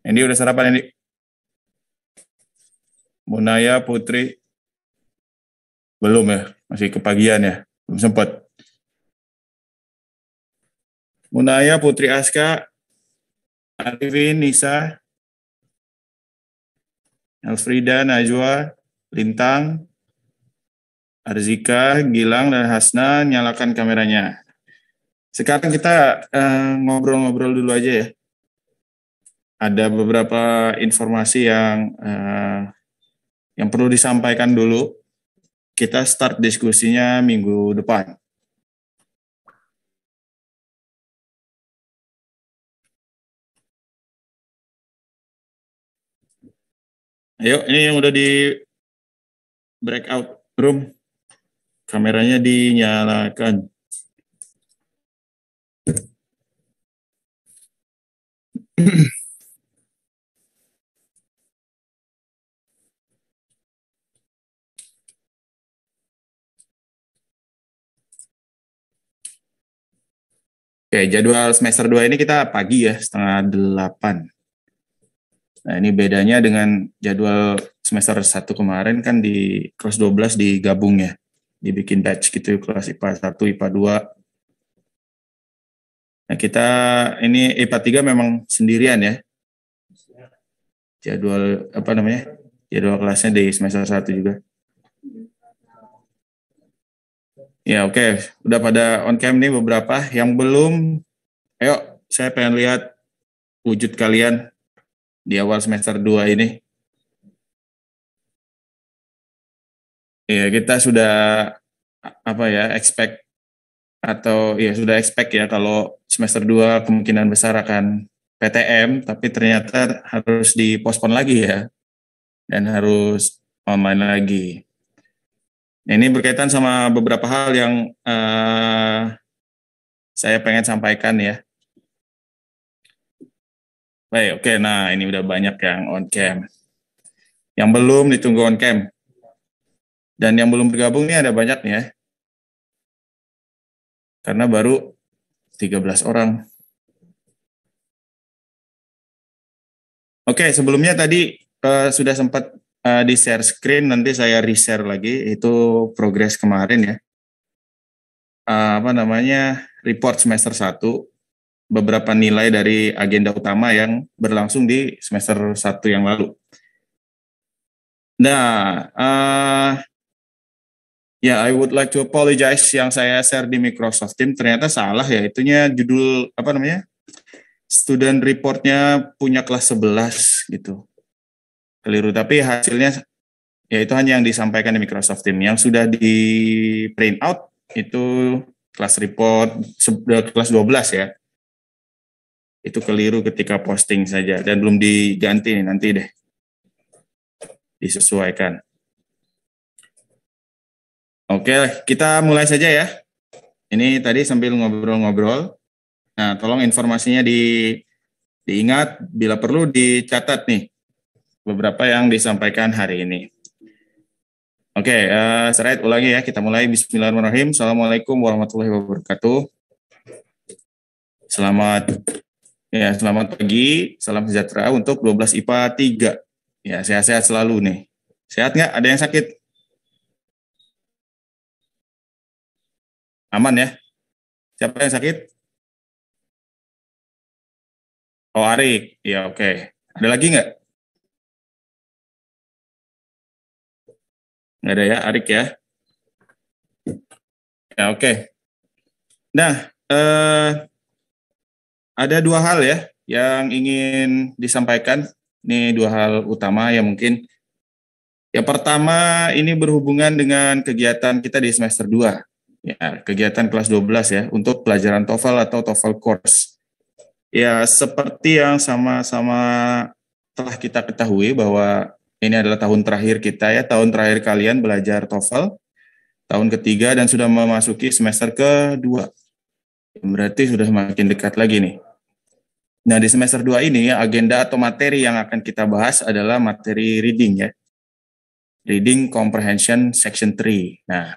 Ini udah sarapan ini. Munaya Putri belum ya, masih kepagian ya, belum sempat. Munaya Putri Aska, Arifin, Nisa, Elfrida, Najwa, Lintang, Arzika, Gilang, dan Hasna nyalakan kameranya. Sekarang kita eh, ngobrol-ngobrol uh, ngobrol -ngobrol dulu aja ya ada beberapa informasi yang uh, yang perlu disampaikan dulu. Kita start diskusinya minggu depan. Ayo, ini yang udah di breakout room. Kameranya dinyalakan. Oke, okay, jadwal semester 2 ini kita pagi ya, setengah 8. Nah, ini bedanya dengan jadwal semester 1 kemarin kan di kelas 12 digabung ya. Dibikin batch gitu, kelas IPA 1, IPA 2. Nah, kita ini IPA 3 memang sendirian ya. Jadwal, apa namanya? Jadwal kelasnya di semester 1 juga. Ya oke, okay. udah pada on cam nih beberapa yang belum. Ayo, saya pengen lihat wujud kalian di awal semester 2 ini. Ya, kita sudah apa ya, expect atau ya sudah expect ya kalau semester 2 kemungkinan besar akan PTM tapi ternyata harus dipospon lagi ya dan harus online lagi. Ini berkaitan sama beberapa hal yang uh, saya pengen sampaikan ya. Baik, oke. Okay. Nah, ini udah banyak yang on cam. Yang belum ditunggu on cam. Dan yang belum bergabung ini ada banyak nih ya. Karena baru 13 orang. Oke, okay, sebelumnya tadi uh, sudah sempat uh, eh, di share screen nanti saya reshare lagi itu progres kemarin ya uh, apa namanya report semester 1 beberapa nilai dari agenda utama yang berlangsung di semester 1 yang lalu. Nah, uh, ya yeah, I would like to apologize yang saya share di Microsoft Team ternyata salah ya itunya judul apa namanya? Student reportnya punya kelas 11 gitu keliru tapi hasilnya ya itu hanya yang disampaikan di Microsoft Team yang sudah di print out itu kelas report eh, kelas 12 ya itu keliru ketika posting saja dan belum diganti nih, nanti deh disesuaikan. Oke, kita mulai saja ya. Ini tadi sambil ngobrol-ngobrol. Nah, tolong informasinya di diingat bila perlu dicatat nih beberapa yang disampaikan hari ini. Oke, okay, uh, eh, ulangi ya. Kita mulai. Bismillahirrahmanirrahim. Assalamualaikum warahmatullahi wabarakatuh. Selamat ya, selamat pagi. Salam sejahtera untuk 12 IPA 3. Ya, sehat-sehat selalu nih. Sehat nggak? Ada yang sakit? Aman ya? Siapa yang sakit? Oh, Arik. Ya, oke. Okay. Ada lagi nggak? Nggak ada ya, Arik ya? Ya, oke. Okay. Nah, eh, ada dua hal ya yang ingin disampaikan. Ini dua hal utama yang mungkin. Yang pertama ini berhubungan dengan kegiatan kita di semester 2. Ya, kegiatan kelas 12 ya untuk pelajaran TOEFL atau TOEFL course. Ya, seperti yang sama-sama telah kita ketahui bahwa ini adalah tahun terakhir kita ya, tahun terakhir kalian belajar TOEFL, tahun ketiga dan sudah memasuki semester kedua. Berarti sudah makin dekat lagi nih. Nah, di semester 2 ini agenda atau materi yang akan kita bahas adalah materi reading ya. Reading Comprehension Section 3. Nah,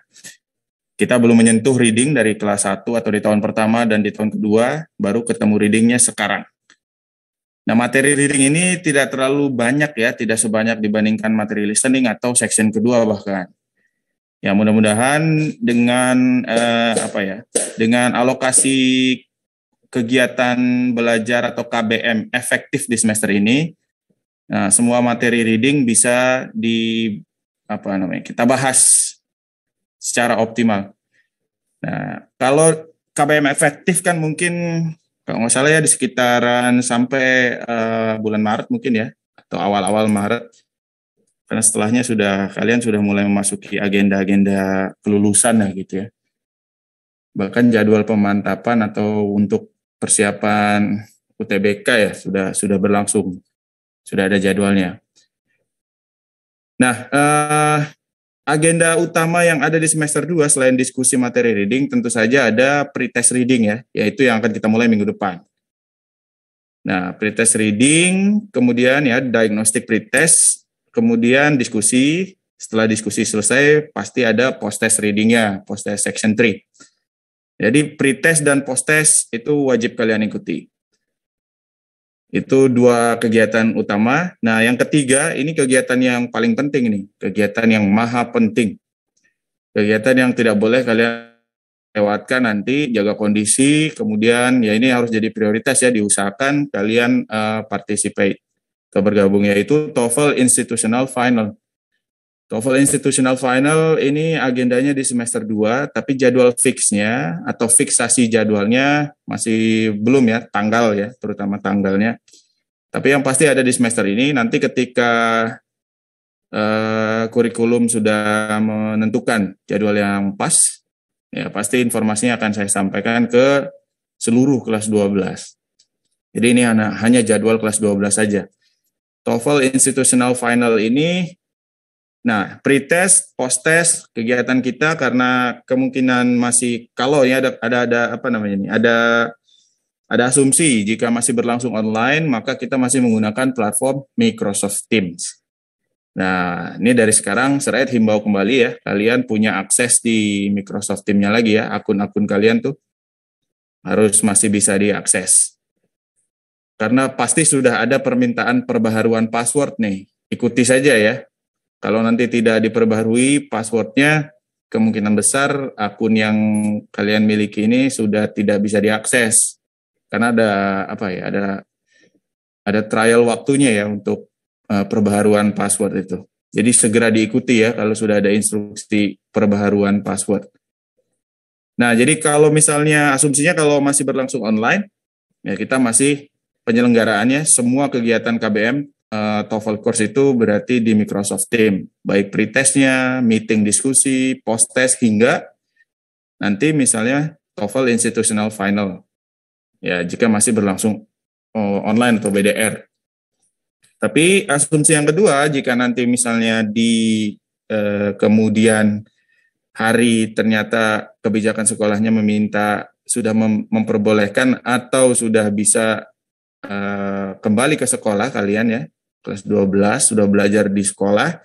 kita belum menyentuh reading dari kelas 1 atau di tahun pertama dan di tahun kedua, baru ketemu readingnya sekarang. Nah, materi reading ini tidak terlalu banyak ya, tidak sebanyak dibandingkan materi listening atau section kedua bahkan. Ya, mudah-mudahan dengan eh, apa ya? Dengan alokasi kegiatan belajar atau KBM efektif di semester ini, nah, semua materi reading bisa di apa namanya? Kita bahas secara optimal. Nah, kalau KBM efektif kan mungkin kalau nggak salah ya di sekitaran sampai uh, bulan Maret mungkin ya atau awal-awal Maret karena setelahnya sudah kalian sudah mulai memasuki agenda-agenda kelulusan ya gitu ya bahkan jadwal pemantapan atau untuk persiapan UTBK ya sudah sudah berlangsung sudah ada jadwalnya nah uh, Agenda utama yang ada di semester 2 selain diskusi materi reading tentu saja ada pretest reading ya, yaitu yang akan kita mulai minggu depan. Nah, pretest reading, kemudian ya diagnostik pretest, kemudian diskusi, setelah diskusi selesai pasti ada post test readingnya, post test section 3. Jadi pretest dan post test itu wajib kalian ikuti. Itu dua kegiatan utama. Nah, yang ketiga ini kegiatan yang paling penting ini, kegiatan yang maha penting. Kegiatan yang tidak boleh kalian lewatkan nanti, jaga kondisi, kemudian ya ini harus jadi prioritas ya diusahakan kalian uh, participate. Kebergabungnya itu TOEFL Institutional Final. TOEFL Institutional Final ini agendanya di semester 2, tapi jadwal fixnya atau fiksasi jadwalnya masih belum ya, tanggal ya, terutama tanggalnya. Tapi yang pasti ada di semester ini, nanti ketika uh, kurikulum sudah menentukan jadwal yang pas, ya pasti informasinya akan saya sampaikan ke seluruh kelas 12. Jadi ini hanya jadwal kelas 12 saja. TOEFL Institutional Final ini Nah, pretest, post test kegiatan kita karena kemungkinan masih kalau ya ada ada, ada apa namanya ini? Ada ada asumsi jika masih berlangsung online, maka kita masih menggunakan platform Microsoft Teams. Nah, ini dari sekarang Seret himbau kembali ya, kalian punya akses di Microsoft Teamsnya lagi ya, akun-akun kalian tuh harus masih bisa diakses. Karena pasti sudah ada permintaan perbaharuan password nih. Ikuti saja ya, kalau nanti tidak diperbaharui passwordnya, kemungkinan besar akun yang kalian miliki ini sudah tidak bisa diakses karena ada apa ya ada ada trial waktunya ya untuk uh, perbaharuan password itu. Jadi segera diikuti ya kalau sudah ada instruksi perbaharuan password. Nah, jadi kalau misalnya asumsinya kalau masih berlangsung online, ya kita masih penyelenggaraannya semua kegiatan KBM uh, TOEFL course itu berarti di Microsoft Team, baik pretestnya, meeting diskusi, post test hingga nanti misalnya TOEFL institutional final. Ya, jika masih berlangsung uh, online atau BDR. Tapi asumsi yang kedua, jika nanti misalnya di uh, kemudian hari ternyata kebijakan sekolahnya meminta sudah mem memperbolehkan atau sudah bisa uh, kembali ke sekolah kalian ya, kelas 12 sudah belajar di sekolah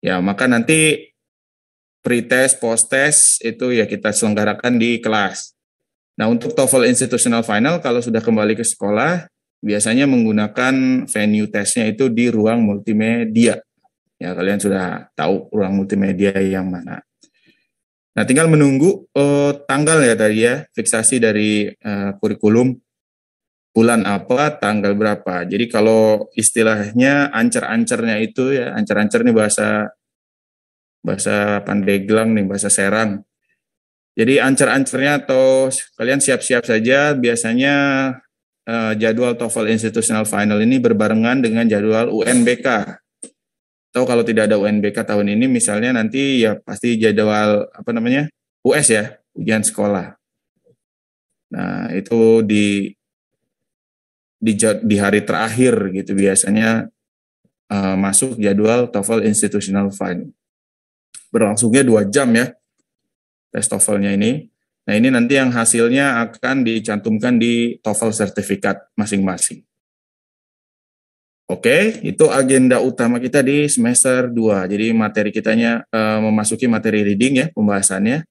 ya maka nanti pretest post test itu ya kita selenggarakan di kelas nah untuk TOEFL institutional final kalau sudah kembali ke sekolah biasanya menggunakan venue tesnya itu di ruang multimedia ya kalian sudah tahu ruang multimedia yang mana nah tinggal menunggu eh, tanggal ya tadi ya fiksasi dari eh, kurikulum bulan apa, tanggal berapa. Jadi kalau istilahnya ancer-ancernya itu ya, ancer-ancer nih bahasa bahasa Pandeglang nih, bahasa Serang. Jadi ancer-ancernya atau kalian siap-siap saja biasanya eh, jadwal TOEFL Institutional Final ini berbarengan dengan jadwal UNBK. Atau kalau tidak ada UNBK tahun ini misalnya nanti ya pasti jadwal apa namanya? US ya, ujian sekolah. Nah, itu di di, di hari terakhir gitu biasanya uh, masuk jadwal TOEFL Institutional Final. Berlangsungnya dua jam ya tes TOEFL-nya ini. Nah ini nanti yang hasilnya akan dicantumkan di TOEFL sertifikat masing-masing. Oke, itu agenda utama kita di semester 2. Jadi materi kitanya e, memasuki materi reading ya pembahasannya.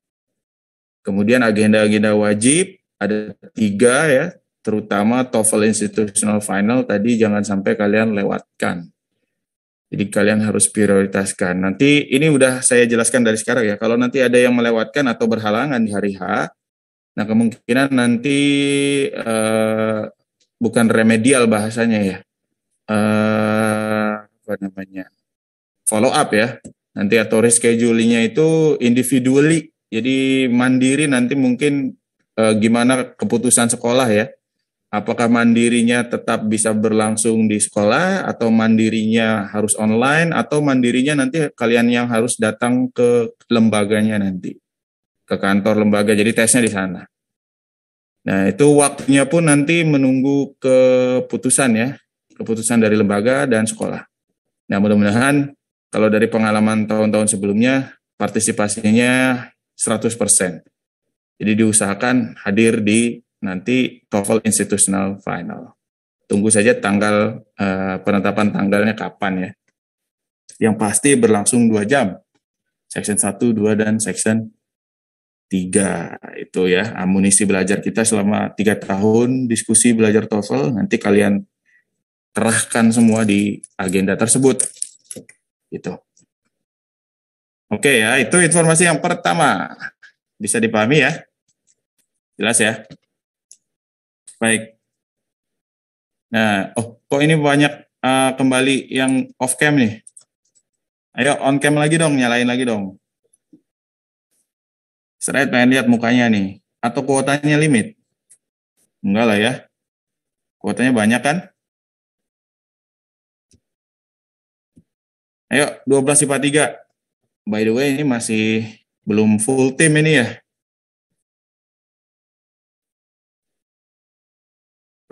Kemudian agenda-agenda wajib ada tiga ya, terutama TOEFL Institutional Final tadi jangan sampai kalian lewatkan. Jadi kalian harus prioritaskan. Nanti ini udah saya jelaskan dari sekarang ya. Kalau nanti ada yang melewatkan atau berhalangan di hari H, nah kemungkinan nanti uh, bukan remedial bahasanya ya. Eh, apa namanya? Follow up ya. Nanti atau reschedulingnya itu individually. Jadi mandiri nanti mungkin uh, gimana keputusan sekolah ya apakah mandirinya tetap bisa berlangsung di sekolah atau mandirinya harus online atau mandirinya nanti kalian yang harus datang ke lembaganya nanti ke kantor lembaga jadi tesnya di sana nah itu waktunya pun nanti menunggu keputusan ya keputusan dari lembaga dan sekolah nah mudah-mudahan kalau dari pengalaman tahun-tahun sebelumnya partisipasinya 100% jadi diusahakan hadir di nanti TOEFL Institutional Final. Tunggu saja tanggal eh, penetapan tanggalnya kapan ya. Yang pasti berlangsung dua jam. Section 1, 2, dan section 3. Itu ya, amunisi belajar kita selama tiga tahun, diskusi belajar TOEFL, nanti kalian terahkan semua di agenda tersebut. Gitu. Oke ya, itu informasi yang pertama. Bisa dipahami ya? Jelas ya? Baik. Nah, oh kok ini banyak uh, kembali yang off cam nih. Ayo on cam lagi dong, nyalain lagi dong. Seret pengen lihat mukanya nih. Atau kuotanya limit? Enggak lah ya. Kuotanya banyak kan? Ayo, 12 By the way, ini masih belum full tim ini ya.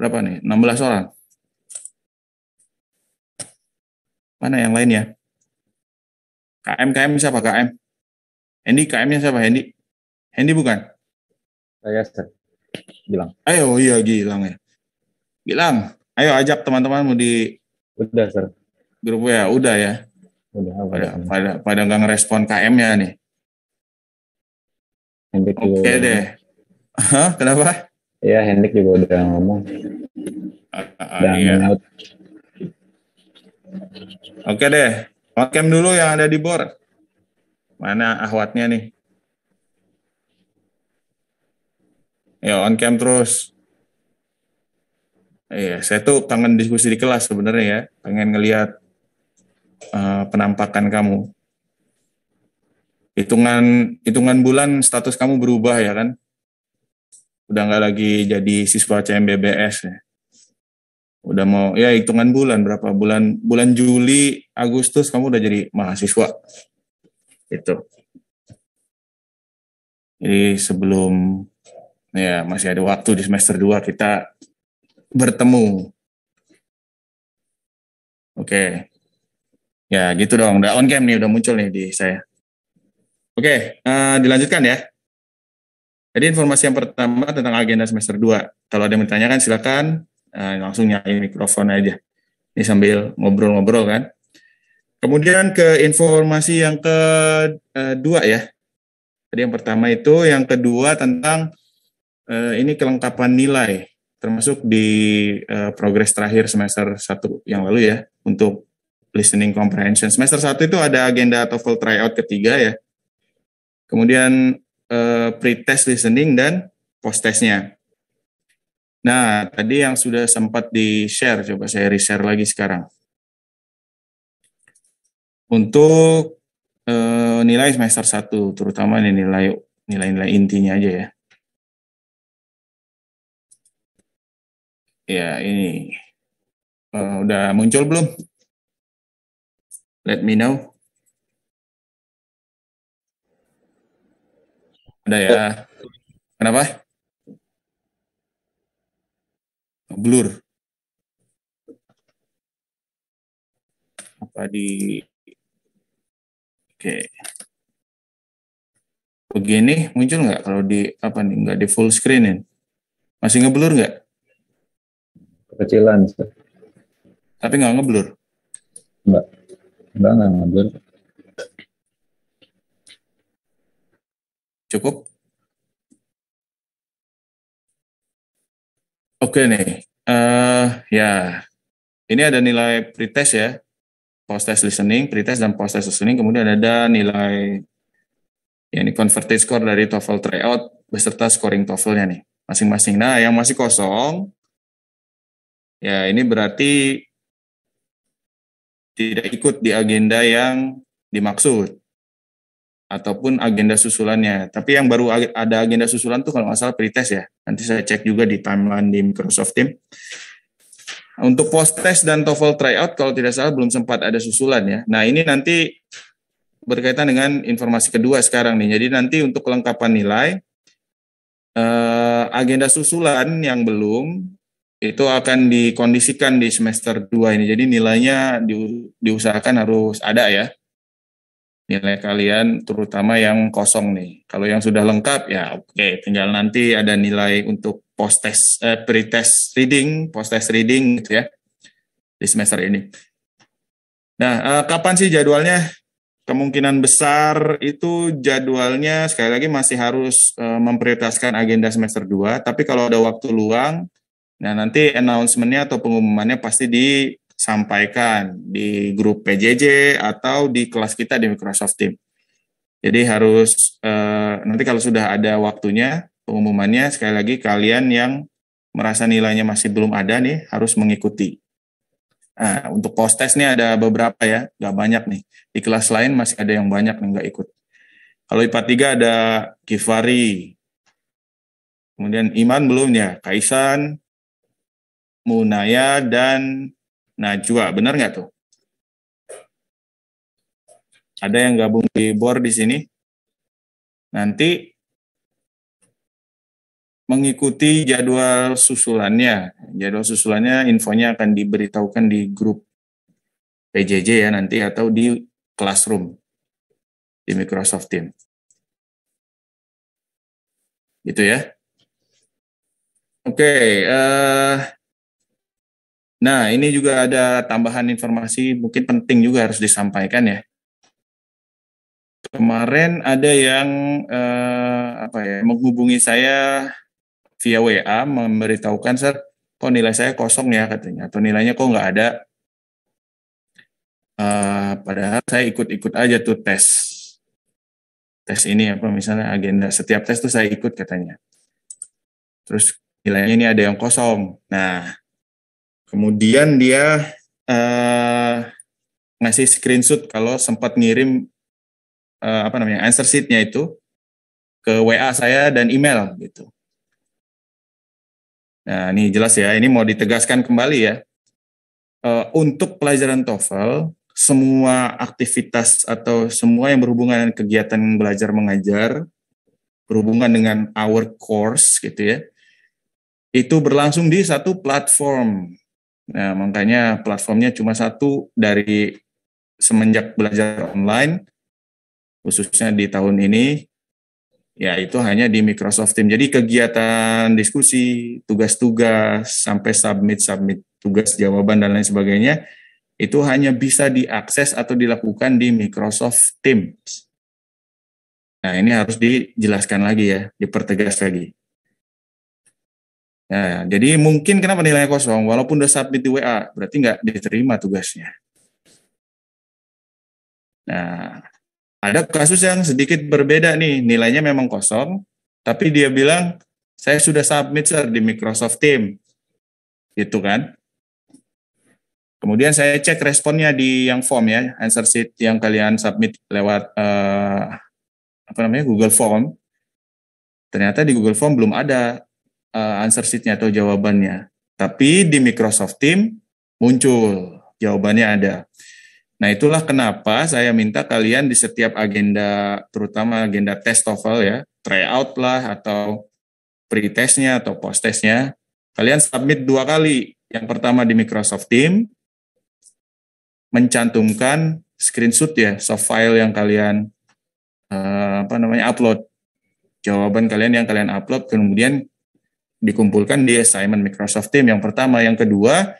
berapa nih? 16 orang. Mana yang lain ya? KM, KM siapa? KM. Hendi KM-nya siapa? Hendi Hendi bukan? Saya, Sir. bilang Ayo, iya Gilang ya. bilang ayo ajak teman teman mau di... Udah, Sir. Grup ya, udah ya. Udah, pada, apa pada, pada nggak respon KM-nya nih. Oke okay deh. Hah, kenapa? Iya, Hendrik juga udah ngomong. Uh, uh, iya. Oke Oke deh, Okem dulu yang ada di bor. Mana ahwatnya nih? Ya, on cam terus. Iya, saya tuh kangen diskusi di kelas sebenarnya ya, pengen ngelihat uh, penampakan kamu. Hitungan hitungan bulan status kamu berubah ya kan? udah nggak lagi jadi siswa CMBBS ya udah mau ya hitungan bulan berapa bulan bulan Juli Agustus kamu udah jadi mahasiswa itu jadi sebelum ya masih ada waktu di semester 2 kita bertemu oke ya gitu dong udah on cam nih udah muncul nih di saya oke uh, dilanjutkan ya jadi informasi yang pertama tentang agenda semester 2. Kalau ada yang ditanyakan silakan uh, langsung nyalain mikrofon aja. Ini sambil ngobrol-ngobrol kan. Kemudian ke informasi yang kedua eh, ya. Jadi yang pertama itu, yang kedua tentang uh, ini kelengkapan nilai termasuk di uh, progres terakhir semester 1 yang lalu ya untuk listening comprehension. Semester 1 itu ada agenda TOEFL tryout ketiga ya. Kemudian Eh, pre-test listening dan post-testnya. Nah, tadi yang sudah sempat di-share, coba saya reshare lagi sekarang. Untuk eh, nilai semester 1, terutama ini nilai nilai-nilai intinya aja ya. Ya, ini. Eh, udah muncul belum? Let me know. Ada ya. Kenapa? Blur. Apa di Oke. Begini muncul nggak kalau di apa nih? enggak di full screen Masih ngeblur nggak? Kecilan. Tapi nggak ngeblur. Enggak. Enggak, nggak ngeblur. Cukup? Oke nih, uh, ya ini ada nilai pretest ya, post test listening, pretest dan post test listening. Kemudian ada nilai ya ini converted score dari TOEFL tryout beserta scoring TOEFL-nya nih masing-masing. Nah, yang masih kosong ya ini berarti tidak ikut di agenda yang dimaksud ataupun agenda susulannya. Tapi yang baru ada agenda susulan tuh kalau nggak salah pretest ya. Nanti saya cek juga di timeline di Microsoft Team. Untuk post test dan TOEFL tryout kalau tidak salah belum sempat ada susulan ya. Nah ini nanti berkaitan dengan informasi kedua sekarang nih. Jadi nanti untuk kelengkapan nilai, eh, agenda susulan yang belum itu akan dikondisikan di semester 2 ini. Jadi nilainya diusahakan harus ada ya nilai kalian terutama yang kosong nih. Kalau yang sudah lengkap ya oke, okay, tinggal nanti ada nilai untuk post test eh, test reading, post test reading gitu ya di semester ini. Nah, eh, kapan sih jadwalnya? Kemungkinan besar itu jadwalnya sekali lagi masih harus eh, memprioritaskan agenda semester 2, tapi kalau ada waktu luang Nah, nanti announcement-nya atau pengumumannya pasti di sampaikan di grup PJJ atau di kelas kita di Microsoft Team. Jadi harus eh, nanti kalau sudah ada waktunya pengumumannya sekali lagi kalian yang merasa nilainya masih belum ada nih harus mengikuti. Nah, untuk post test nih ada beberapa ya, nggak banyak nih. Di kelas lain masih ada yang banyak nih nggak ikut. Kalau IPA 3 ada Kifari, kemudian Iman belum ya, Kaisan, Munaya, dan Najwa. Benar nggak tuh? Ada yang gabung di bor di sini? Nanti mengikuti jadwal susulannya. Jadwal susulannya infonya akan diberitahukan di grup PJJ ya nanti atau di Classroom di Microsoft Teams. Gitu ya. Oke, okay, uh, eh, Nah, ini juga ada tambahan informasi mungkin penting juga harus disampaikan ya. Kemarin ada yang eh, apa ya menghubungi saya via WA memberitahukan ser kok nilai saya kosong ya katanya atau nilainya kok nggak ada. Eh, padahal saya ikut-ikut aja tuh tes tes ini apa misalnya agenda setiap tes tuh saya ikut katanya. Terus nilainya ini ada yang kosong. Nah, Kemudian dia uh, ngasih screenshot kalau sempat ngirim uh, apa namanya answer sheetnya itu ke WA saya dan email gitu. Nah, ini jelas ya, ini mau ditegaskan kembali ya. Uh, untuk pelajaran TOEFL, semua aktivitas atau semua yang berhubungan dengan kegiatan belajar mengajar berhubungan dengan our course gitu ya. Itu berlangsung di satu platform Nah, makanya platformnya cuma satu dari semenjak belajar online, khususnya di tahun ini, ya itu hanya di Microsoft Teams. Jadi kegiatan diskusi, tugas-tugas, sampai submit-submit tugas jawaban dan lain sebagainya, itu hanya bisa diakses atau dilakukan di Microsoft Teams. Nah, ini harus dijelaskan lagi ya, dipertegas lagi. Ya, jadi mungkin kenapa nilainya kosong, walaupun udah submit di WA, berarti nggak diterima tugasnya. Nah, ada kasus yang sedikit berbeda nih, nilainya memang kosong, tapi dia bilang, saya sudah submit sir, di Microsoft Team. Itu kan. Kemudian saya cek responnya di yang form ya, answer sheet yang kalian submit lewat eh, apa namanya Google Form. Ternyata di Google Form belum ada uh, answer sheet-nya atau jawabannya. Tapi di Microsoft Team muncul jawabannya ada. Nah, itulah kenapa saya minta kalian di setiap agenda, terutama agenda test TOEFL ya, tryout lah atau pre-testnya atau post-testnya, kalian submit dua kali. Yang pertama di Microsoft Team, mencantumkan screenshot ya, soft file yang kalian eh, apa namanya upload. Jawaban kalian yang kalian upload, kemudian dikumpulkan di assignment Microsoft Team yang pertama, yang kedua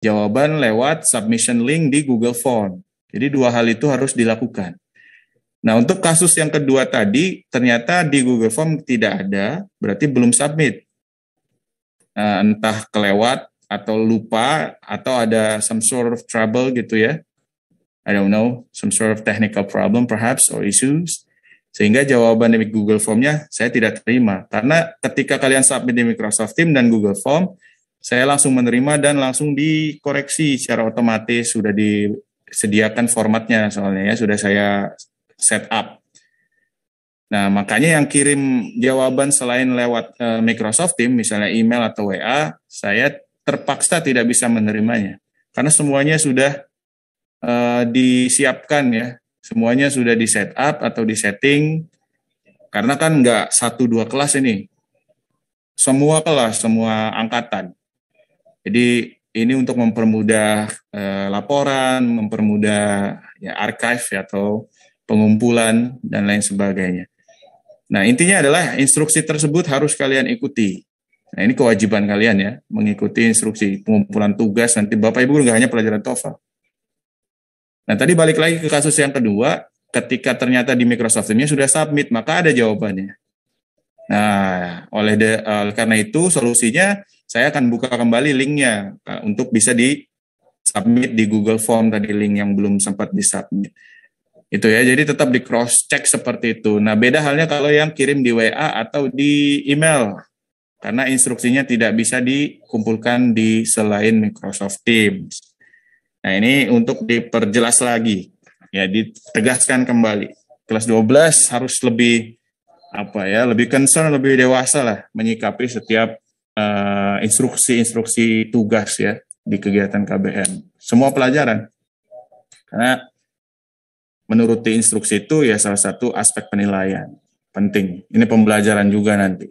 jawaban lewat submission link di Google Form. Jadi dua hal itu harus dilakukan. Nah, untuk kasus yang kedua tadi ternyata di Google Form tidak ada, berarti belum submit. Nah, entah kelewat atau lupa atau ada some sort of trouble gitu ya. I don't know, some sort of technical problem perhaps or issues. Sehingga jawaban di Google Formnya saya tidak terima. Karena ketika kalian submit di Microsoft Teams dan Google Form, saya langsung menerima dan langsung dikoreksi secara otomatis. Sudah disediakan formatnya soalnya ya, sudah saya set up. Nah, makanya yang kirim jawaban selain lewat eh, Microsoft Teams, misalnya email atau WA, saya terpaksa tidak bisa menerimanya. Karena semuanya sudah e, disiapkan ya, semuanya sudah di setup atau di setting karena kan nggak satu dua kelas ini semua kelas semua angkatan jadi ini untuk mempermudah eh, laporan mempermudah ya archive ya, atau pengumpulan dan lain sebagainya nah intinya adalah instruksi tersebut harus kalian ikuti nah ini kewajiban kalian ya mengikuti instruksi pengumpulan tugas nanti bapak ibu nggak hanya pelajaran TOEFL Nah, tadi balik lagi ke kasus yang kedua, ketika ternyata di Microsoft Teams sudah submit, maka ada jawabannya. Nah, oleh de, uh, karena itu solusinya saya akan buka kembali linknya uh, untuk bisa di submit di Google Form tadi link yang belum sempat di submit. Itu ya, jadi tetap di cross check seperti itu. Nah, beda halnya kalau yang kirim di WA atau di email karena instruksinya tidak bisa dikumpulkan di selain Microsoft Teams. Nah, ini untuk diperjelas lagi. Ya, ditegaskan kembali. Kelas 12 harus lebih apa ya, lebih concern, lebih dewasa lah menyikapi setiap eh, instruksi-instruksi uh, tugas ya di kegiatan KBM. Semua pelajaran. Karena menuruti instruksi itu ya salah satu aspek penilaian penting. Ini pembelajaran juga nanti.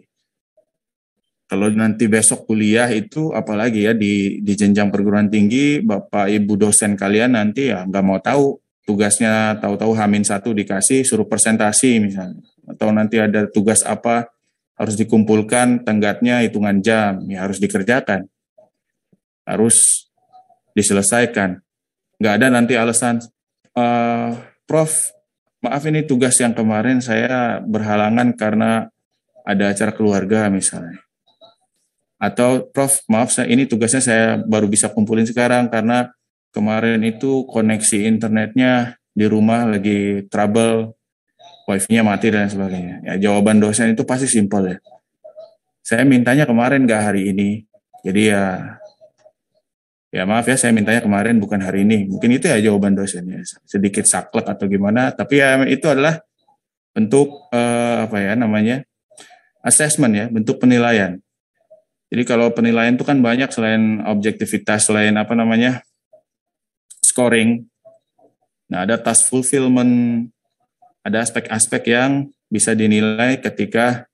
Kalau nanti besok kuliah itu apalagi ya di di jenjang perguruan tinggi Bapak Ibu dosen kalian nanti ya nggak mau tahu tugasnya tahu-tahu Hamin satu dikasih suruh presentasi misalnya atau nanti ada tugas apa harus dikumpulkan tenggatnya hitungan jam ya harus dikerjakan harus diselesaikan nggak ada nanti alasan uh, Prof maaf ini tugas yang kemarin saya berhalangan karena ada acara keluarga misalnya atau Prof maaf saya ini tugasnya saya baru bisa kumpulin sekarang karena kemarin itu koneksi internetnya di rumah lagi trouble wifi-nya mati dan sebagainya. Ya jawaban dosen itu pasti simpel ya. Saya mintanya kemarin gak hari ini. Jadi ya ya maaf ya saya mintanya kemarin bukan hari ini. Mungkin itu ya jawaban dosennya sedikit saklek atau gimana. Tapi ya itu adalah bentuk eh, apa ya namanya assessment ya bentuk penilaian jadi kalau penilaian itu kan banyak selain objektivitas, selain apa namanya scoring. Nah ada task fulfillment, ada aspek-aspek yang bisa dinilai ketika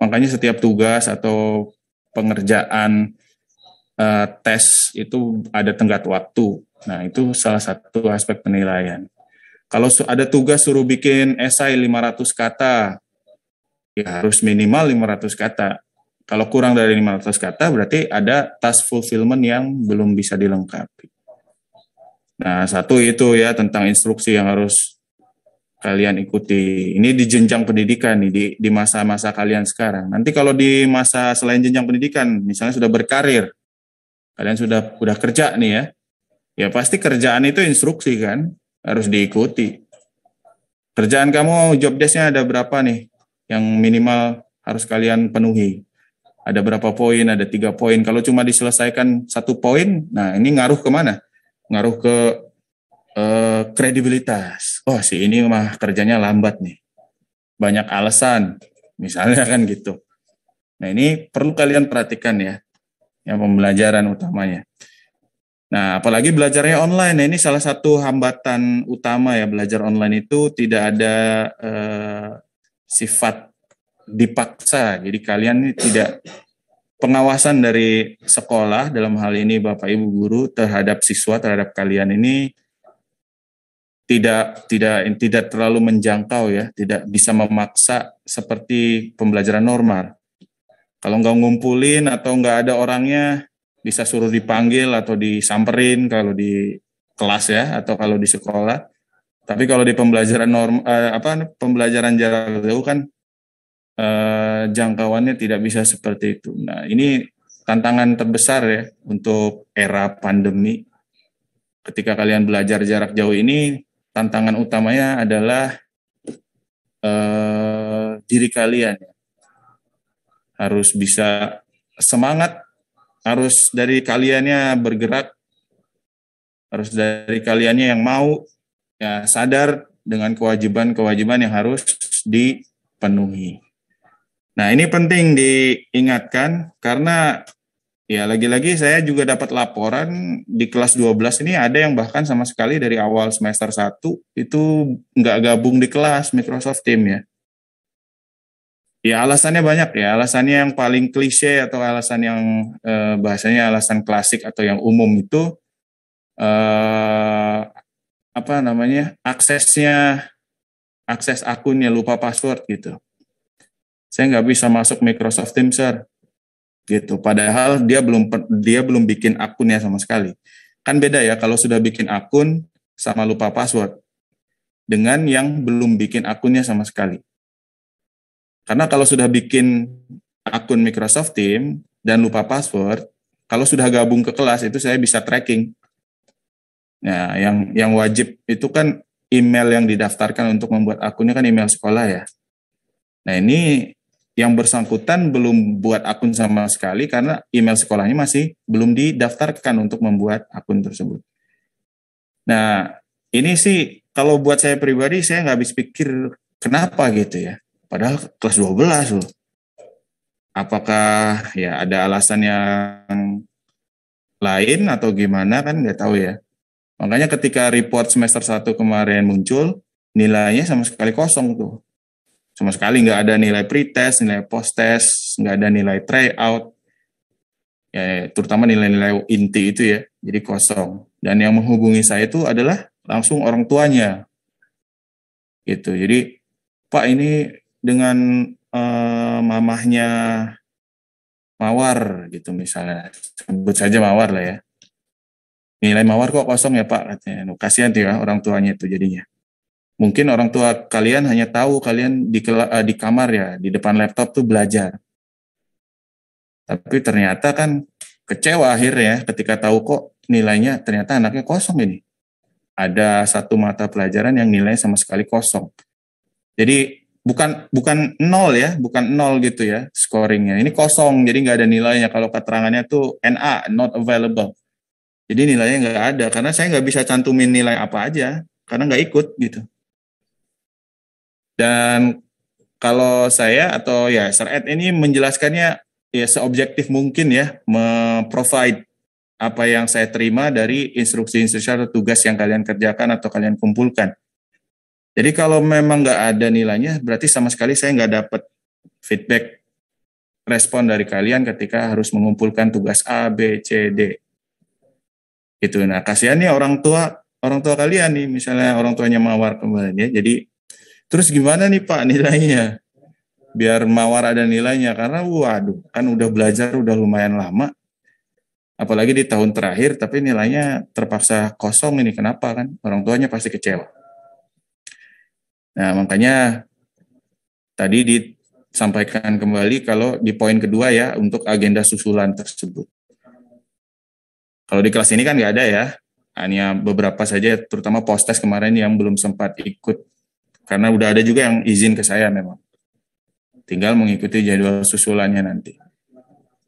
makanya setiap tugas atau pengerjaan uh, tes itu ada tenggat waktu. Nah itu salah satu aspek penilaian. Kalau ada tugas suruh bikin esai 500 kata, ya harus minimal 500 kata kalau kurang dari 500 kata berarti ada task fulfillment yang belum bisa dilengkapi. Nah, satu itu ya tentang instruksi yang harus kalian ikuti. Ini di jenjang pendidikan nih di masa-masa kalian sekarang. Nanti kalau di masa selain jenjang pendidikan, misalnya sudah berkarir, kalian sudah udah kerja nih ya. Ya pasti kerjaan itu instruksi kan, harus diikuti. Kerjaan kamu job desk-nya ada berapa nih yang minimal harus kalian penuhi ada berapa poin, ada tiga poin. Kalau cuma diselesaikan satu poin, nah ini ngaruh kemana? Ngaruh ke eh, kredibilitas. Oh si ini mah kerjanya lambat nih, banyak alasan, misalnya kan gitu. Nah ini perlu kalian perhatikan ya, yang pembelajaran utamanya. Nah apalagi belajarnya online, nah, ini salah satu hambatan utama ya belajar online itu tidak ada eh, sifat dipaksa. Jadi kalian ini tidak pengawasan dari sekolah dalam hal ini Bapak Ibu guru terhadap siswa terhadap kalian ini tidak tidak tidak terlalu menjangkau ya, tidak bisa memaksa seperti pembelajaran normal. Kalau nggak ngumpulin atau nggak ada orangnya, bisa suruh dipanggil atau disamperin kalau di kelas ya atau kalau di sekolah. Tapi kalau di pembelajaran norm eh, apa pembelajaran jarak jauh kan eh, jangkauannya tidak bisa seperti itu. Nah, ini tantangan terbesar ya untuk era pandemi. Ketika kalian belajar jarak jauh ini, tantangan utamanya adalah eh, diri kalian harus bisa semangat, harus dari kaliannya bergerak, harus dari kaliannya yang mau ya sadar dengan kewajiban-kewajiban yang harus dipenuhi. Nah, ini penting diingatkan karena ya lagi-lagi saya juga dapat laporan di kelas 12 ini ada yang bahkan sama sekali dari awal semester 1 itu nggak gabung di kelas Microsoft Team ya. Ya alasannya banyak ya, alasannya yang paling klise atau alasan yang eh, bahasanya alasan klasik atau yang umum itu eh, apa namanya? aksesnya akses akunnya lupa password gitu saya nggak bisa masuk Microsoft Teams sir gitu padahal dia belum dia belum bikin akunnya sama sekali kan beda ya kalau sudah bikin akun sama lupa password dengan yang belum bikin akunnya sama sekali karena kalau sudah bikin akun Microsoft Teams dan lupa password kalau sudah gabung ke kelas itu saya bisa tracking nah yang yang wajib itu kan email yang didaftarkan untuk membuat akunnya kan email sekolah ya nah ini yang bersangkutan belum buat akun sama sekali karena email sekolahnya masih belum didaftarkan untuk membuat akun tersebut. Nah, ini sih kalau buat saya pribadi saya nggak habis pikir kenapa gitu ya. Padahal kelas 12 loh. Apakah ya ada alasan yang lain atau gimana kan nggak tahu ya. Makanya ketika report semester 1 kemarin muncul, nilainya sama sekali kosong tuh sama sekali nggak ada nilai pretest, nilai post test, nggak ada nilai try out, ya, terutama nilai-nilai inti itu ya, jadi kosong. Dan yang menghubungi saya itu adalah langsung orang tuanya, gitu. Jadi Pak ini dengan eh, mamahnya Mawar gitu misalnya, sebut saja Mawar lah ya. Nilai Mawar kok kosong ya Pak katanya. Kasihan tuh ya orang tuanya itu jadinya. Mungkin orang tua kalian hanya tahu kalian di, eh, di kamar ya, di depan laptop tuh belajar. Tapi ternyata kan kecewa akhirnya ketika tahu kok nilainya ternyata anaknya kosong ini. Ada satu mata pelajaran yang nilainya sama sekali kosong. Jadi bukan bukan nol ya, bukan nol gitu ya scoringnya. Ini kosong, jadi nggak ada nilainya. Kalau keterangannya tuh NA, not available. Jadi nilainya nggak ada, karena saya nggak bisa cantumin nilai apa aja, karena nggak ikut gitu. Dan kalau saya atau ya sir Ed ini menjelaskannya ya seobjektif mungkin ya, memprovide apa yang saya terima dari instruksi-instruksi atau tugas yang kalian kerjakan atau kalian kumpulkan. Jadi kalau memang nggak ada nilainya, berarti sama sekali saya nggak dapat feedback respon dari kalian ketika harus mengumpulkan tugas A, B, C, D. Itu. Nah, kasihan nih orang tua, orang tua kalian nih, misalnya orang tuanya mawar kembali ya. Jadi Terus gimana nih Pak nilainya? Biar mawar ada nilainya karena waduh kan udah belajar udah lumayan lama. Apalagi di tahun terakhir tapi nilainya terpaksa kosong ini kenapa kan? Orang tuanya pasti kecewa. Nah, makanya tadi disampaikan kembali kalau di poin kedua ya untuk agenda susulan tersebut. Kalau di kelas ini kan nggak ada ya, hanya beberapa saja, terutama postes kemarin yang belum sempat ikut karena udah ada juga yang izin ke saya memang. Tinggal mengikuti jadwal susulannya nanti.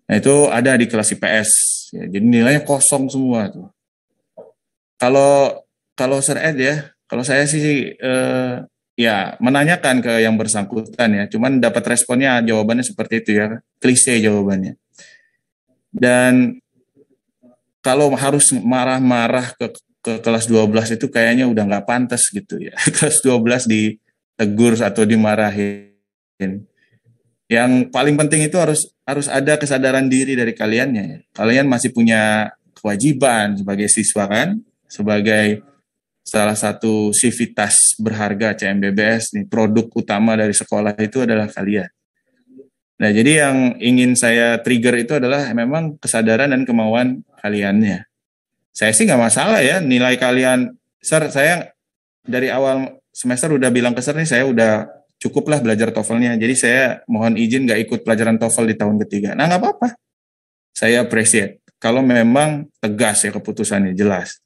Nah itu ada di kelas IPS. Ya, jadi nilainya kosong semua tuh. Kalau kalau Sir Ed ya, kalau saya sih eh, ya menanyakan ke yang bersangkutan ya. Cuman dapat responnya jawabannya seperti itu ya, klise jawabannya. Dan kalau harus marah-marah ke ke kelas 12 itu kayaknya udah nggak pantas gitu ya. Kelas 12 ditegur atau dimarahin. Yang paling penting itu harus harus ada kesadaran diri dari kaliannya. Ya. Kalian masih punya kewajiban sebagai siswa kan, sebagai salah satu sivitas berharga CMBBS nih, produk utama dari sekolah itu adalah kalian. Nah, jadi yang ingin saya trigger itu adalah memang kesadaran dan kemauan kaliannya saya sih nggak masalah ya nilai kalian ser saya dari awal semester udah bilang ke ser nih saya udah cukup lah belajar TOEFL-nya. Jadi saya mohon izin nggak ikut pelajaran TOEFL di tahun ketiga. Nah nggak apa-apa, saya appreciate. Kalau memang tegas ya keputusannya jelas.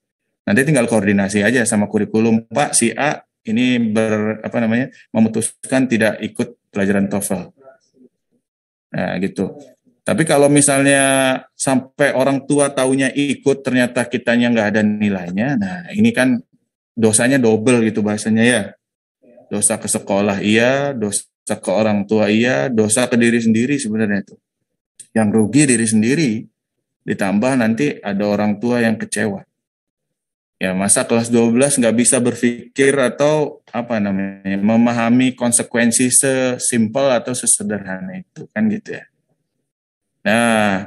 Nanti tinggal koordinasi aja sama kurikulum Pak si A ini ber apa namanya memutuskan tidak ikut pelajaran TOEFL. Nah gitu. Tapi kalau misalnya sampai orang tua taunya ikut, ternyata kitanya nggak ada nilainya, nah ini kan dosanya double gitu bahasanya ya. Dosa ke sekolah iya, dosa ke orang tua iya, dosa ke diri sendiri sebenarnya itu. Yang rugi diri sendiri, ditambah nanti ada orang tua yang kecewa. Ya masa kelas 12 nggak bisa berpikir atau apa namanya memahami konsekuensi sesimpel atau sesederhana itu kan gitu ya. Nah,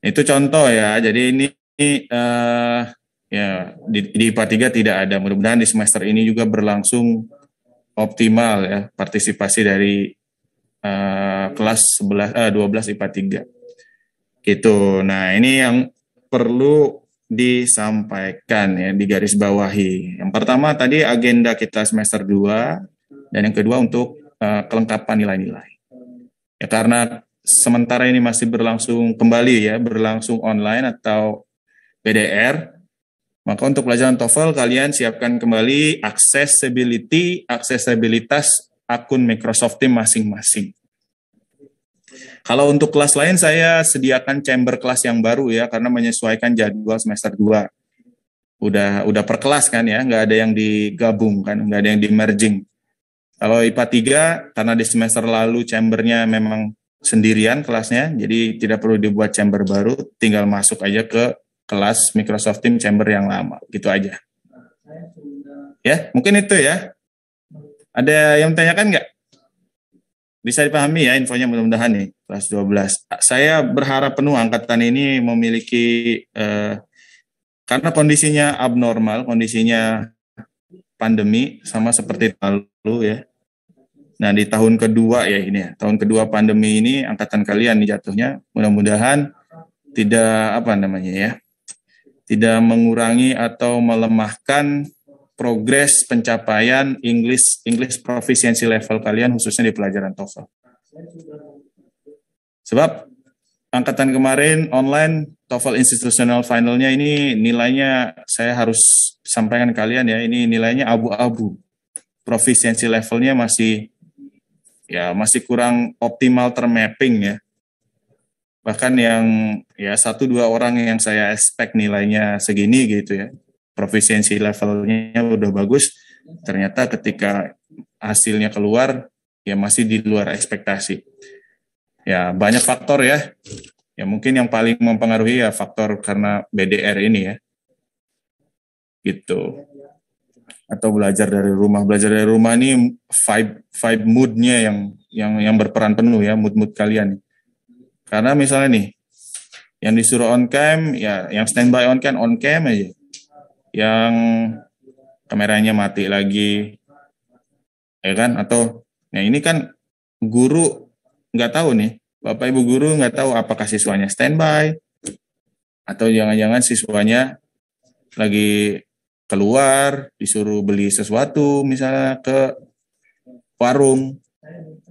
itu contoh ya. Jadi ini uh, ya di, di IPA 3 tidak ada. Mudah-mudahan di semester ini juga berlangsung optimal ya partisipasi dari uh, kelas 11 uh, 12 IPA 3. Gitu. Nah, ini yang perlu disampaikan ya di garis bawahi Yang pertama tadi agenda kita semester 2 dan yang kedua untuk uh, kelengkapan nilai-nilai. Ya karena sementara ini masih berlangsung kembali ya, berlangsung online atau PDR, maka untuk pelajaran TOEFL kalian siapkan kembali accessibility, aksesibilitas akun Microsoft Team masing-masing. Kalau untuk kelas lain saya sediakan chamber kelas yang baru ya karena menyesuaikan jadwal semester 2. Udah udah per kelas kan ya, nggak ada yang digabung kan, nggak ada yang di merging. Kalau IPA 3 karena di semester lalu chambernya memang sendirian kelasnya, jadi tidak perlu dibuat chamber baru, tinggal masuk aja ke kelas Microsoft Team chamber yang lama, gitu aja. Ya, mungkin itu ya. Ada yang tanyakan nggak? Bisa dipahami ya infonya mudah-mudahan nih, kelas 12. Saya berharap penuh angkatan ini memiliki, eh, karena kondisinya abnormal, kondisinya pandemi, sama seperti lalu ya, Nah, di tahun kedua ya ini ya, tahun kedua pandemi ini angkatan kalian nih jatuhnya mudah-mudahan tidak apa namanya ya. Tidak mengurangi atau melemahkan progres pencapaian English English proficiency level kalian khususnya di pelajaran TOEFL. Sebab angkatan kemarin online TOEFL institutional finalnya ini nilainya saya harus sampaikan kalian ya, ini nilainya abu-abu. Proficiency levelnya masih ya masih kurang optimal termapping ya. Bahkan yang ya satu dua orang yang saya expect nilainya segini gitu ya. Proficiency levelnya udah bagus, ternyata ketika hasilnya keluar ya masih di luar ekspektasi. Ya banyak faktor ya. Ya mungkin yang paling mempengaruhi ya faktor karena BDR ini ya. Gitu atau belajar dari rumah. Belajar dari rumah ini vibe vibe moodnya yang yang yang berperan penuh ya mood mood kalian. Karena misalnya nih yang disuruh on cam ya yang standby on cam on cam aja. Yang kameranya mati lagi ya kan atau nah ini kan guru nggak tahu nih bapak ibu guru nggak tahu apakah siswanya standby atau jangan-jangan siswanya lagi keluar disuruh beli sesuatu misalnya ke warung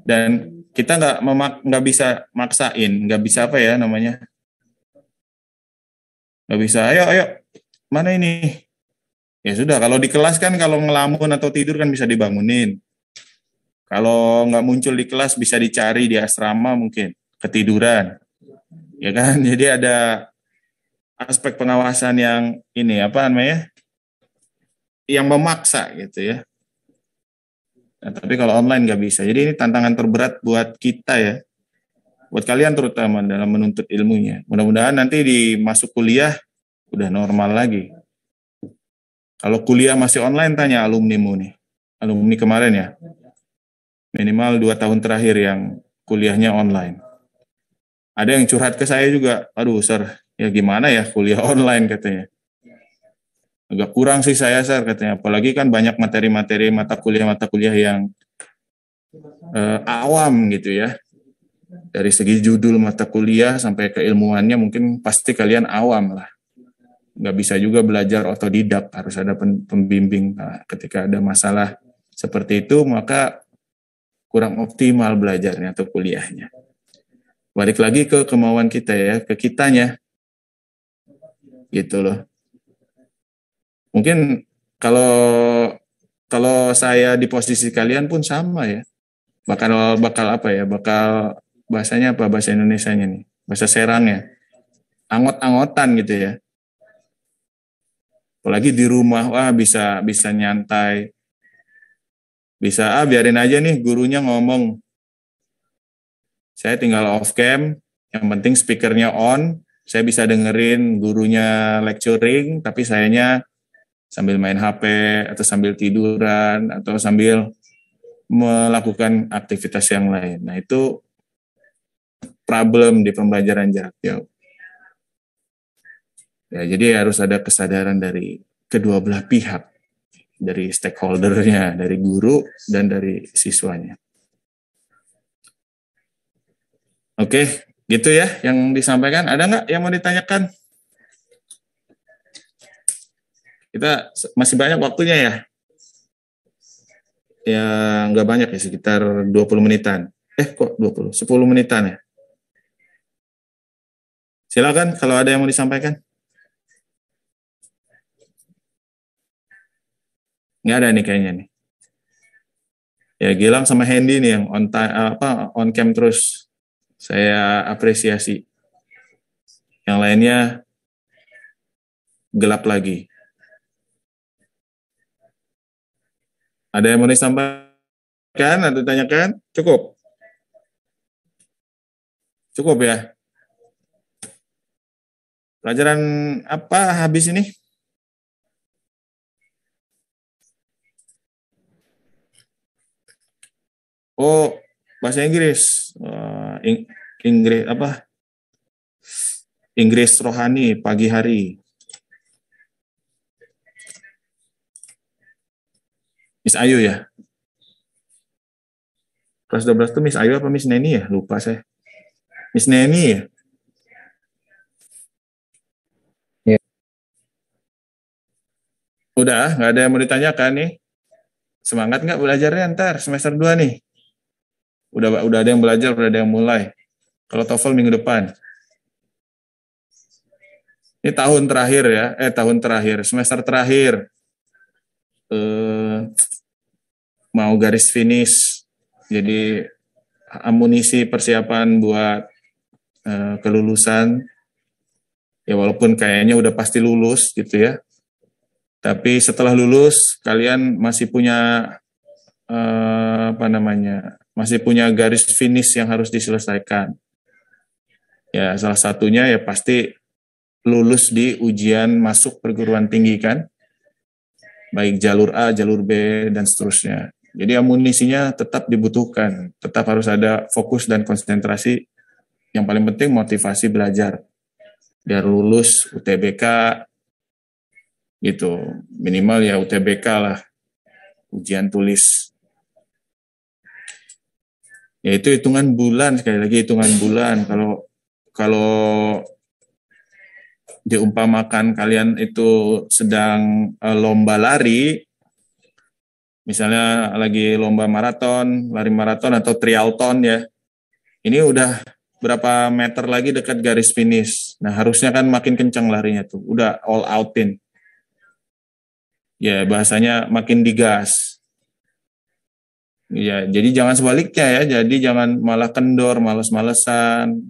dan kita nggak nggak bisa maksain nggak bisa apa ya namanya nggak bisa ayo ayo mana ini ya sudah kalau di kelas kan kalau ngelamun atau tidur kan bisa dibangunin kalau nggak muncul di kelas bisa dicari di asrama mungkin ketiduran ya kan jadi ada aspek pengawasan yang ini apa namanya yang memaksa gitu ya. Nah, tapi kalau online nggak bisa. Jadi ini tantangan terberat buat kita ya, buat kalian terutama dalam menuntut ilmunya. Mudah-mudahan nanti di masuk kuliah udah normal lagi. Kalau kuliah masih online tanya alumni mu nih, alumni kemarin ya, minimal dua tahun terakhir yang kuliahnya online. Ada yang curhat ke saya juga, aduh sir, ya gimana ya kuliah online katanya agak kurang sih saya sar katanya apalagi kan banyak materi-materi mata kuliah mata kuliah yang uh, awam gitu ya dari segi judul mata kuliah sampai keilmuannya mungkin pasti kalian awam lah nggak bisa juga belajar otodidak harus ada pembimbing nah, ketika ada masalah seperti itu maka kurang optimal belajarnya atau kuliahnya balik lagi ke kemauan kita ya ke kitanya gitu loh Mungkin kalau kalau saya di posisi kalian pun sama ya. Bakal bakal apa ya? Bakal bahasanya apa bahasa Indonesia-nya nih? Bahasa Serang ya. Angot-angotan gitu ya. Apalagi di rumah wah bisa bisa nyantai. Bisa ah biarin aja nih gurunya ngomong. Saya tinggal off cam, yang penting speakernya on, saya bisa dengerin gurunya lecturing, tapi sayanya sambil main HP atau sambil tiduran atau sambil melakukan aktivitas yang lain. Nah, itu problem di pembelajaran jarak jauh. Ya, jadi harus ada kesadaran dari kedua belah pihak, dari stakeholdernya, dari guru dan dari siswanya. Oke, gitu ya yang disampaikan. Ada nggak yang mau ditanyakan? Kita masih banyak waktunya ya. Ya nggak banyak ya sekitar 20 menitan. Eh kok 20? 10 menitan ya. Silakan kalau ada yang mau disampaikan. Nggak ada nih kayaknya nih. Ya Gilang sama Hendy nih yang on time, apa on cam terus. Saya apresiasi. Yang lainnya gelap lagi. Ada yang mau disampaikan atau tanyakan. Cukup. Cukup ya. Pelajaran apa habis ini? Oh, bahasa Inggris. Eh, Inggris apa? Inggris rohani pagi hari. Miss Ayu ya? Kelas 12 tuh Miss Ayu apa Miss Neni ya? Lupa saya. Miss Neni ya? ya. Udah, nggak ada yang mau ditanyakan nih. Semangat nggak belajarnya ntar semester 2 nih? Udah udah ada yang belajar, udah ada yang mulai. Kalau TOEFL minggu depan. Ini tahun terakhir ya, eh tahun terakhir, semester terakhir. Eh, mau garis finish. Jadi amunisi persiapan buat uh, kelulusan. Ya walaupun kayaknya udah pasti lulus gitu ya. Tapi setelah lulus kalian masih punya uh, apa namanya? Masih punya garis finish yang harus diselesaikan. Ya salah satunya ya pasti lulus di ujian masuk perguruan tinggi kan baik jalur A, jalur B, dan seterusnya. Jadi amunisinya tetap dibutuhkan, tetap harus ada fokus dan konsentrasi. Yang paling penting motivasi belajar. Biar lulus UTBK gitu. Minimal ya UTBK lah. Ujian tulis. Ya itu hitungan bulan sekali lagi hitungan bulan. Kalau kalau diumpamakan kalian itu sedang eh, lomba lari misalnya lagi lomba maraton, lari maraton atau triathlon ya. Ini udah berapa meter lagi dekat garis finish. Nah, harusnya kan makin kencang larinya tuh. Udah all outin. Ya, bahasanya makin digas. Ya, jadi jangan sebaliknya ya. Jadi jangan malah kendor, males-malesan.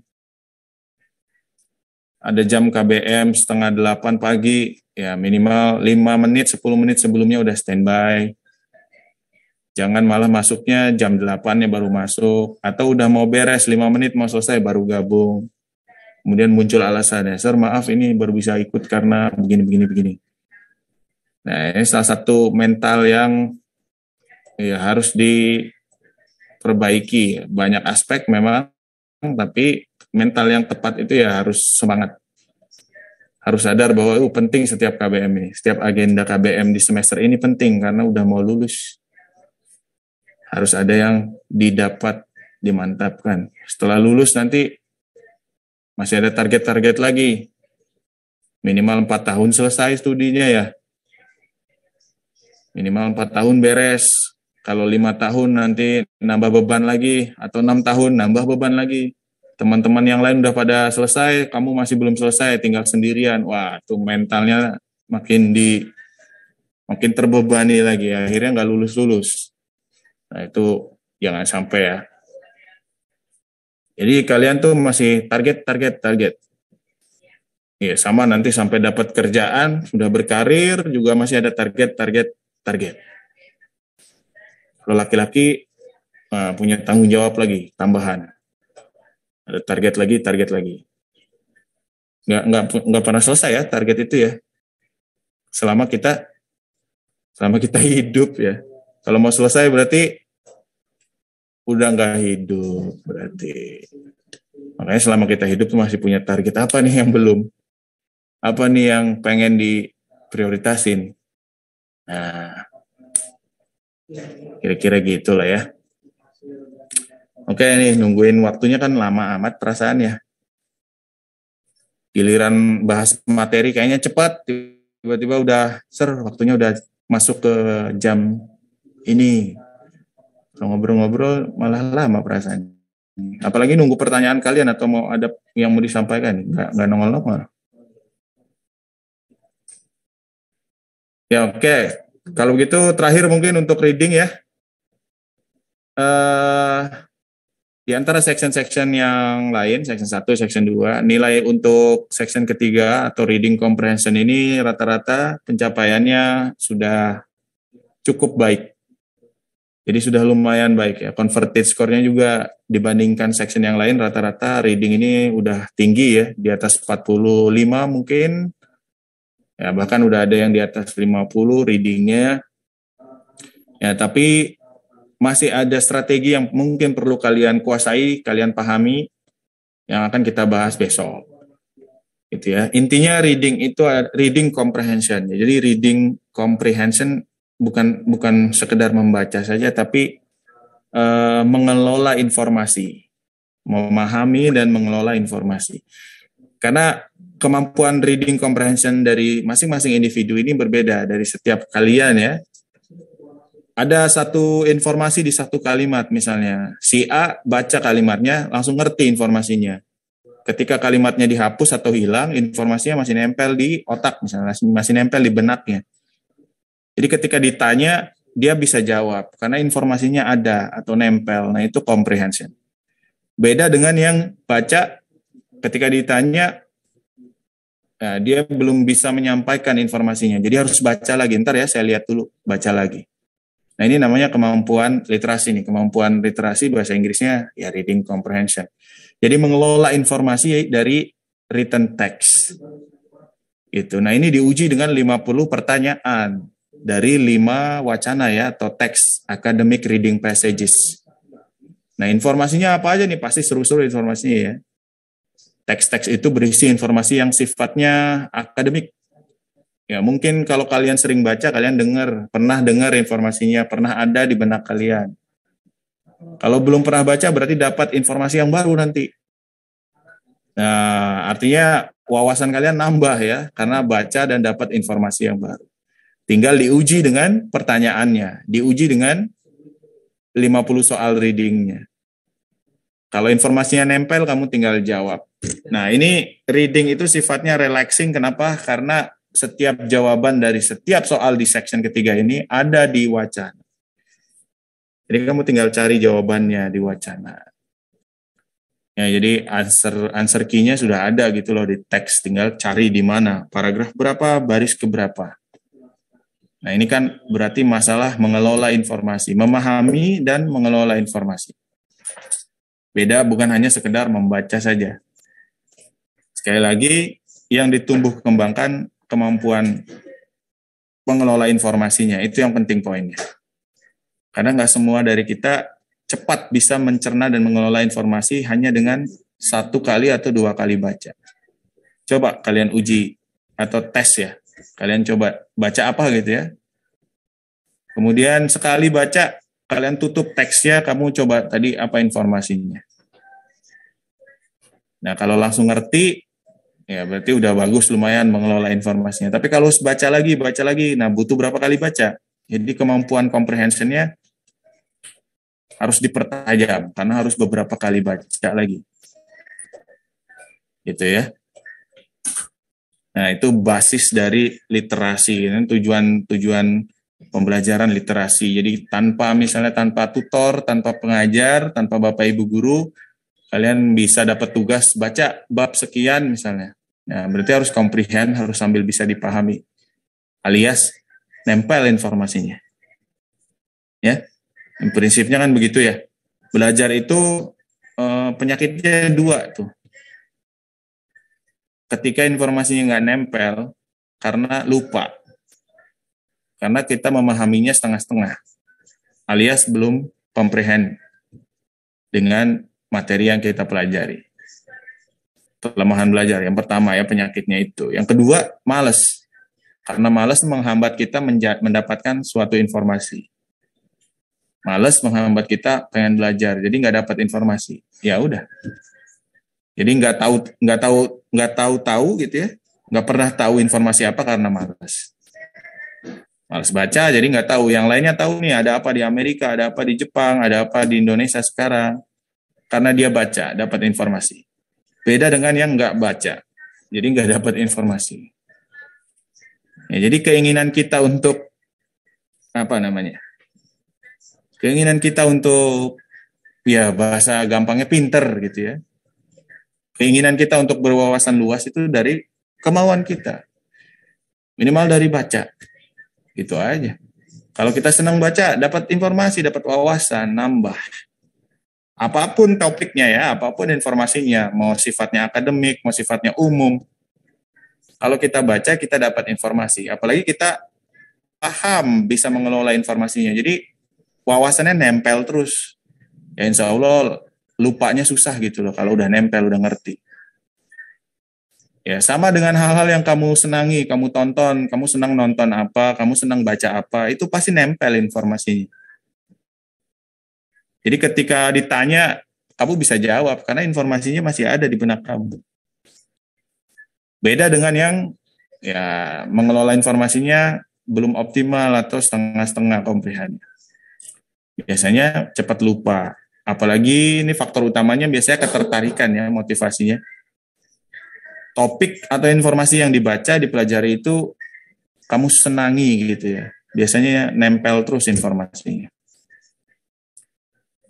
Ada jam KBM setengah delapan pagi, ya minimal lima menit, sepuluh menit sebelumnya udah standby Jangan malah masuknya jam 8 ya baru masuk atau udah mau beres 5 menit mau selesai baru gabung. Kemudian muncul alasannya, eh, "Sir, maaf ini baru bisa ikut karena begini begini begini." Nah, ini salah satu mental yang ya harus diperbaiki. Banyak aspek memang, tapi mental yang tepat itu ya harus semangat. Harus sadar bahwa itu oh, penting setiap KBM ini. Setiap agenda KBM di semester ini penting karena udah mau lulus harus ada yang didapat dimantapkan. Setelah lulus nanti masih ada target-target lagi. Minimal empat tahun selesai studinya ya. Minimal empat tahun beres. Kalau lima tahun nanti nambah beban lagi atau enam tahun nambah beban lagi. Teman-teman yang lain udah pada selesai, kamu masih belum selesai, tinggal sendirian. Wah, tuh mentalnya makin di makin terbebani lagi. Akhirnya nggak lulus-lulus Nah, itu jangan sampai ya. Jadi kalian tuh masih target, target, target. Ya, sama nanti sampai dapat kerjaan, sudah berkarir, juga masih ada target, target, target. Kalau laki-laki uh, punya tanggung jawab lagi, tambahan. Ada target lagi, target lagi. Nggak, nggak, nggak pernah selesai ya target itu ya. Selama kita selama kita hidup ya. Kalau mau selesai berarti udah nggak hidup berarti. Makanya selama kita hidup tuh masih punya target apa nih yang belum? Apa nih yang pengen diprioritasin? Nah, kira-kira gitulah ya. Oke nih, nungguin waktunya kan lama amat perasaan ya. Giliran bahas materi kayaknya cepat, tiba-tiba udah ser, waktunya udah masuk ke jam ini kalau ngobrol-ngobrol malah lama perasaan, Apalagi nunggu pertanyaan kalian atau mau ada yang mau disampaikan, nggak nggak nongol-nongol. Ya oke, okay. kalau begitu terakhir mungkin untuk reading ya. Uh, di antara section-section yang lain, section 1, section 2, nilai untuk section ketiga atau reading comprehension ini rata-rata pencapaiannya sudah cukup baik. Jadi sudah lumayan baik ya. Converted skornya juga dibandingkan section yang lain rata-rata reading ini udah tinggi ya, di atas 45 mungkin. Ya, bahkan udah ada yang di atas 50 readingnya. Ya, tapi masih ada strategi yang mungkin perlu kalian kuasai, kalian pahami yang akan kita bahas besok. Gitu ya. Intinya reading itu reading comprehension. Jadi reading comprehension bukan bukan sekedar membaca saja tapi e, mengelola informasi, memahami dan mengelola informasi. Karena kemampuan reading comprehension dari masing-masing individu ini berbeda dari setiap kalian ya. Ada satu informasi di satu kalimat misalnya, si A baca kalimatnya langsung ngerti informasinya. Ketika kalimatnya dihapus atau hilang, informasinya masih nempel di otak misalnya, masih nempel di benaknya jadi ketika ditanya dia bisa jawab karena informasinya ada atau nempel. Nah, itu comprehension. Beda dengan yang baca ketika ditanya nah, dia belum bisa menyampaikan informasinya. Jadi harus baca lagi. Ntar ya saya lihat dulu, baca lagi. Nah, ini namanya kemampuan literasi nih, kemampuan literasi bahasa Inggrisnya ya reading comprehension. Jadi mengelola informasi dari written text. Itu. Nah, ini diuji dengan 50 pertanyaan dari lima wacana ya atau teks academic reading passages. Nah informasinya apa aja nih? Pasti seru-seru informasinya ya. Teks-teks itu berisi informasi yang sifatnya akademik. Ya mungkin kalau kalian sering baca, kalian dengar, pernah dengar informasinya, pernah ada di benak kalian. Kalau belum pernah baca berarti dapat informasi yang baru nanti. Nah, artinya wawasan kalian nambah ya, karena baca dan dapat informasi yang baru. Tinggal diuji dengan pertanyaannya, diuji dengan 50 soal readingnya. Kalau informasinya nempel, kamu tinggal jawab. Nah, ini reading itu sifatnya relaxing. Kenapa? Karena setiap jawaban dari setiap soal di section ketiga ini ada di wacana. Jadi kamu tinggal cari jawabannya di wacana. Ya, jadi answer answer key-nya sudah ada gitu loh di teks, tinggal cari di mana, paragraf berapa, baris ke berapa. Nah, ini kan berarti masalah mengelola informasi, memahami dan mengelola informasi. Beda bukan hanya sekedar membaca saja. Sekali lagi, yang ditumbuh kembangkan kemampuan pengelola informasinya, itu yang penting poinnya. Karena nggak semua dari kita cepat bisa mencerna dan mengelola informasi hanya dengan satu kali atau dua kali baca. Coba kalian uji atau tes ya, Kalian coba baca apa gitu ya. Kemudian sekali baca, kalian tutup teksnya, kamu coba tadi apa informasinya. Nah, kalau langsung ngerti, ya berarti udah bagus lumayan mengelola informasinya. Tapi kalau baca lagi, baca lagi, nah butuh berapa kali baca? Jadi kemampuan comprehensionnya harus dipertajam, karena harus beberapa kali baca lagi. Gitu ya. Nah, itu basis dari literasi, tujuan-tujuan pembelajaran literasi. Jadi tanpa misalnya tanpa tutor, tanpa pengajar, tanpa Bapak Ibu guru, kalian bisa dapat tugas baca bab sekian misalnya. Nah, berarti harus komprehend, harus sambil bisa dipahami. Alias nempel informasinya. Ya. Prinsipnya kan begitu ya. Belajar itu eh, penyakitnya dua tuh ketika informasinya nggak nempel karena lupa. Karena kita memahaminya setengah-setengah alias belum pemprehen dengan materi yang kita pelajari. Kelemahan belajar yang pertama ya penyakitnya itu. Yang kedua, males. Karena males menghambat kita mendapatkan suatu informasi. Males menghambat kita pengen belajar, jadi nggak dapat informasi. Ya udah, jadi nggak tahu nggak tahu nggak tahu tahu gitu ya, nggak pernah tahu informasi apa karena malas. Malas baca jadi nggak tahu. Yang lainnya tahu nih ada apa di Amerika, ada apa di Jepang, ada apa di Indonesia sekarang. Karena dia baca dapat informasi. Beda dengan yang nggak baca, jadi nggak dapat informasi. Ya, jadi keinginan kita untuk apa namanya? Keinginan kita untuk ya bahasa gampangnya pinter gitu ya Keinginan kita untuk berwawasan luas itu dari kemauan kita. Minimal dari baca. itu aja. Kalau kita senang baca, dapat informasi, dapat wawasan, nambah. Apapun topiknya ya, apapun informasinya, mau sifatnya akademik, mau sifatnya umum. Kalau kita baca, kita dapat informasi. Apalagi kita paham bisa mengelola informasinya. Jadi wawasannya nempel terus. Ya insya Allah lupanya susah gitu loh kalau udah nempel udah ngerti ya sama dengan hal-hal yang kamu senangi kamu tonton kamu senang nonton apa kamu senang baca apa itu pasti nempel informasinya jadi ketika ditanya kamu bisa jawab karena informasinya masih ada di benak kamu beda dengan yang ya mengelola informasinya belum optimal atau setengah-setengah komprehensif biasanya cepat lupa Apalagi ini faktor utamanya biasanya ketertarikan ya motivasinya. Topik atau informasi yang dibaca, dipelajari itu kamu senangi gitu ya. Biasanya nempel terus informasinya.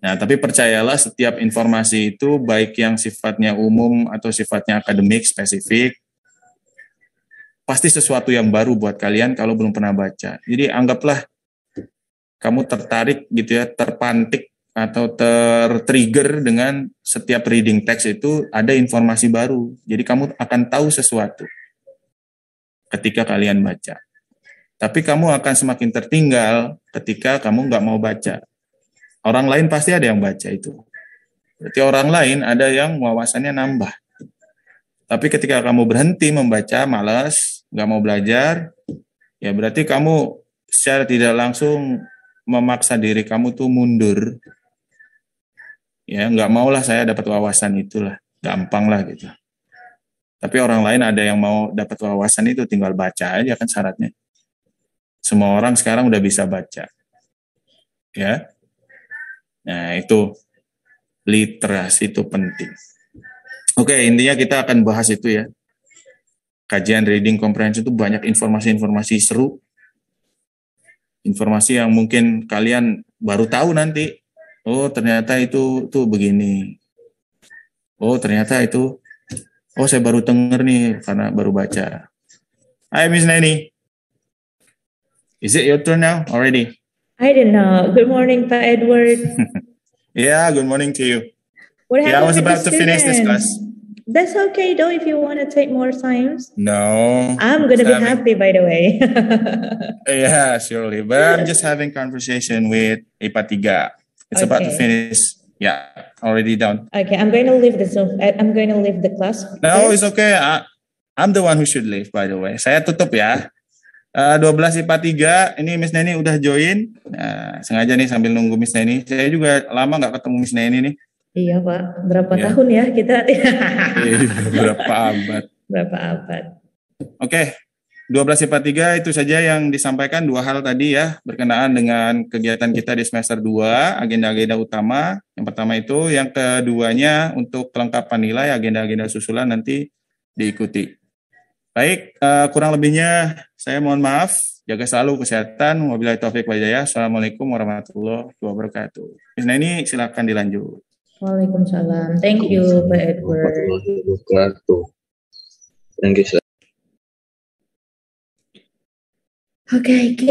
Nah, tapi percayalah setiap informasi itu baik yang sifatnya umum atau sifatnya akademik spesifik pasti sesuatu yang baru buat kalian kalau belum pernah baca. Jadi anggaplah kamu tertarik gitu ya, terpantik atau tertrigger dengan setiap reading text itu ada informasi baru. Jadi kamu akan tahu sesuatu ketika kalian baca. Tapi kamu akan semakin tertinggal ketika kamu nggak mau baca. Orang lain pasti ada yang baca itu. Berarti orang lain ada yang wawasannya nambah. Tapi ketika kamu berhenti membaca, malas, nggak mau belajar, ya berarti kamu secara tidak langsung memaksa diri kamu tuh mundur ya nggak lah saya dapat wawasan itulah gampang lah gitu tapi orang lain ada yang mau dapat wawasan itu tinggal baca aja kan syaratnya semua orang sekarang udah bisa baca ya nah itu literasi itu penting oke intinya kita akan bahas itu ya kajian reading comprehension itu banyak informasi-informasi seru informasi yang mungkin kalian baru tahu nanti Oh, ternyata itu tuh begini. Oh, ternyata itu Oh, saya baru denger nih karena baru baca. Hi, Miss Nanny. Is it your turn now already? I don't know. Good morning, Pak Edward. yeah, good morning to you. What yeah, I was about to finish this class. That's okay though if you want to take more times. No. I'm gonna be happy by the way. yeah, surely. But I'm just having conversation with Ipatiga. Tiga. It's okay. about to finish. Yeah, already done. Okay, I'm going to leave the Off. Eh, I'm going to leave the class. No, it's okay. I, I'm the one who should leave, by the way. Saya tutup ya. Uh, belas ini Miss Neni udah join. Uh, sengaja nih sambil nunggu Miss Neni. Saya juga lama nggak ketemu Miss Neni nih. Iya Pak, berapa yeah. tahun ya kita? Iya, berapa abad. Berapa abad. Oke, okay, 12 IPA 3 itu saja yang disampaikan dua hal tadi ya berkenaan dengan kegiatan kita di semester 2, agenda-agenda utama. Yang pertama itu, yang keduanya untuk kelengkapan nilai agenda-agenda susulan nanti diikuti. Baik, eh, kurang lebihnya saya mohon maaf. Jaga selalu kesehatan. Wabillahi taufik ya Assalamualaikum warahmatullahi wabarakatuh. Nah ini silakan dilanjut. Waalaikumsalam. Thank you, Pak Edward. Thank you, Okay, good.